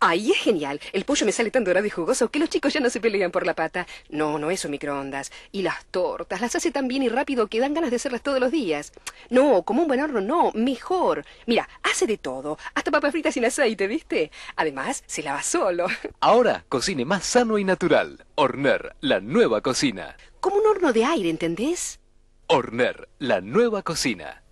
¡Ay, es genial. El pollo me sale tan dorado y jugoso que los chicos ya no se pelean por la pata. No, no eso, microondas. Y las tortas las hace tan bien y rápido que dan ganas de hacerlas todos los días. No, como un buen horno no, mejor. Mira, hace de todo, hasta papas fritas sin aceite, ¿viste? Además, se lava solo. Ahora, cocine más sano y natural. Horner, la nueva cocina. Como un horno de aire, ¿entendés? Horner, la nueva cocina.